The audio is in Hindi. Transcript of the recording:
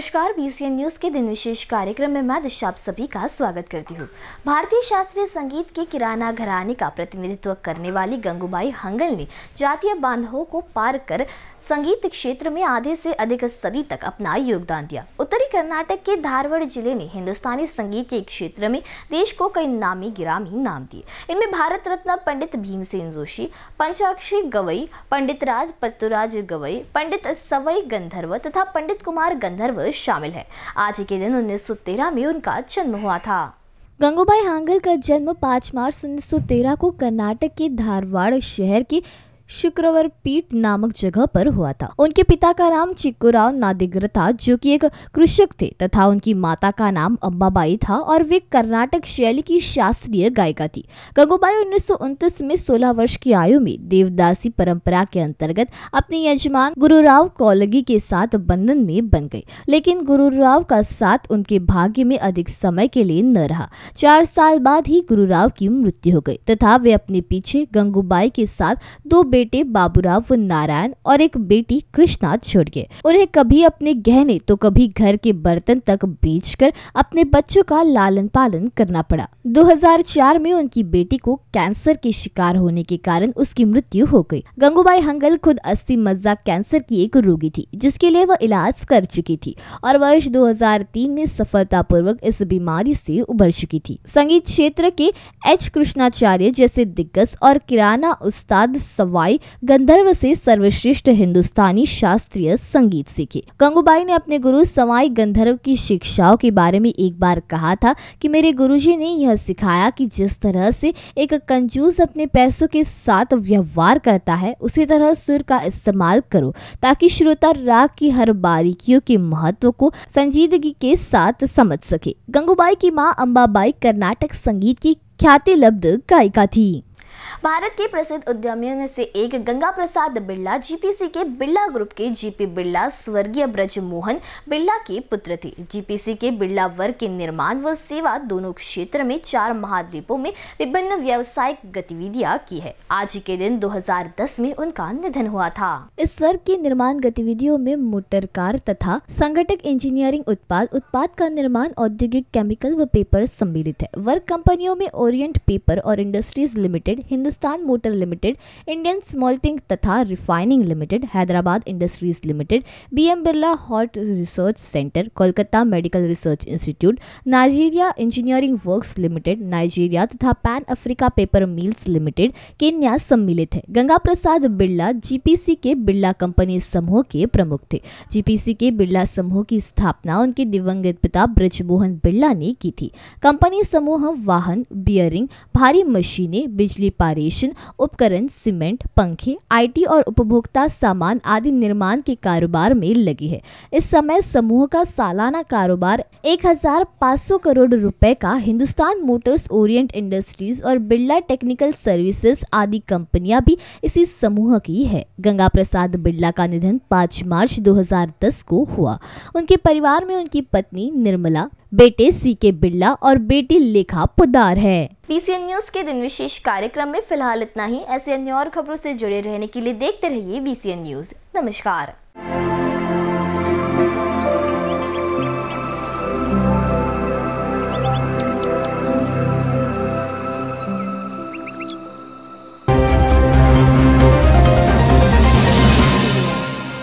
नमस्कार बीसीएन न्यूज के दिन विशेष कार्यक्रम में मैं दिशा सभी का स्वागत करती हूँ भारतीय शास्त्रीय संगीत के किराना घराने का प्रतिनिधित्व करने वाली गंगूबाई हंगल ने जातीय बांधवों को पार कर संगीत क्षेत्र में आधे से अधिक सदी तक अपना योगदान दिया उत्तरी कर्नाटक के धारवाड़ जिले ने हिंदुस्तानी संगीत के क्षेत्र में देश को कई नामी गिरामी नाम दिए इनमें भारत रत्न पंडित भीमसेन जोशी पंचाक्षी गवई पंडित राज पत्तुराज गवई पंडित सवई गंधर्व तथा पंडित कुमार गंधर्व शामिल है आज ही के दिन उन्नीस में उनका जन्म हुआ था गंगूबाई हांगल का जन्म 5 मार्च 1913 को कर्नाटक के धारवाड़ शहर के शुक्रवर पीठ नामक जगह पर हुआ था उनके पिता का नाम चिक्कुराव नादिग्र था जो कि एक कृषक थे तथा उनकी माता का नाम अम्बाबाई था और वे कर्नाटक शैली की शास्त्रीय गायिका थी गंगूबाई उन्नीस में 16 वर्ष की आयु में देवदासी परंपरा के अंतर्गत अपने यजमान गुरुराव कौलगी के साथ बंधन में बन गई लेकिन गुरुराव का साथ उनके भाग्य में अधिक समय के लिए न रहा चार साल बाद ही गुरुराव की मृत्यु हो गई तथा वे अपने पीछे गंगूबाई के साथ दो बेटे बाबूराव व नारायण और एक बेटी कृष्णा छोड़ गए उन्हें कभी अपने गहने तो कभी घर के बर्तन तक बेचकर अपने बच्चों का लालन पालन करना पड़ा 2004 में उनकी बेटी को कैंसर के शिकार होने के कारण उसकी मृत्यु हो गई गंगूबाई हंगल खुद अस्थि मज्जा कैंसर की एक रोगी थी जिसके लिए वह इलाज कर चुकी थी और वर्ष दो में सफलतापूर्वक इस बीमारी से उभर चुकी थी संगीत क्षेत्र के एच कृष्णाचार्य जैसे दिग्गज और किराना उस्ताद सवाई गंगूबाई गंधर्व से सर्वश्रेष्ठ हिंदुस्तानी शास्त्रीय संगीत सीखे गंगूबाई ने अपने गुरु सवाई गंधर्व की शिक्षाओं के बारे में एक बार कहा था कि मेरे गुरुजी ने यह सिखाया कि जिस तरह से एक कंजूस अपने पैसों के साथ व्यवहार करता है उसी तरह सुर का इस्तेमाल करो ताकि श्रोता राग की हर बारीकियों के महत्व को संजीदगी के साथ समझ सके गंगूबाई की माँ अम्बाबाई कर्नाटक संगीत की ख्याति लब्ध गायिका थी भारत के प्रसिद्ध उद्यमियों में से एक गंगा प्रसाद बिरला जीपीसी के बिरला ग्रुप के जीपी बिरला स्वर्गीय ब्रज मोहन बिरला के पुत्र थे जीपीसी के बिरला वर्ग के निर्माण व सेवा दोनों क्षेत्र में चार महाद्वीपों में विभिन्न व्यावसायिक गतिविधियां की है आज के दिन 2010 में उनका निधन हुआ था इस वर्ग की निर्माण गतिविधियों में मोटर कार तथा संगठक इंजीनियरिंग उत्पाद उत्पाद का निर्माण औद्योगिक केमिकल व पेपर सम्मिलित है वर्ग कंपनियों में ओरिएंट पेपर और Industries Limited Hindustan Motor Limited Indian Smelting तथा Refining Limited Hyderabad Industries Limited BM Birla Heart Research Centre Kolkata Medical Research Institute Nigeria Engineering Works Limited Nigeria तथा Pan Africa Paper Mills Limited के न्यास सम्मिलित है गंगा प्रसाद बिरला जीपीसी के बिरला कंपनी समूह के प्रमुख थे जीपीसी के बिरला समूह की स्थापना उनके दिवंगत पिता ब्रजमोहन बिरला ने की थी कंपनी समूह वाहन बियरिंग भारी मशीनें बिजली पार पारेषण उपकरण सीमेंट पंखे आईटी और उपभोक्ता सामान आदि निर्माण के कारोबार में लगी है इस समय समूह का सालाना कारोबार 1500 करोड़ रुपए का हिंदुस्तान मोटर्स ओरिएंट इंडस्ट्रीज और बिरला टेक्निकल सर्विसेज आदि कंपनियां भी इसी समूह की है गंगा प्रसाद बिरला का निधन पाँच मार्च दो को हुआ उनके परिवार में उनकी पत्नी निर्मला बेटे सी के बिरला और बेटी लेखा पुदार है पीसीएन न्यूज के दिन विशेष कार्यक्रम में फिलहाल इतना ही ऐसे अन्य और खबरों से जुड़े रहने के लिए देखते रहिए बीसीएन न्यूज नमस्कार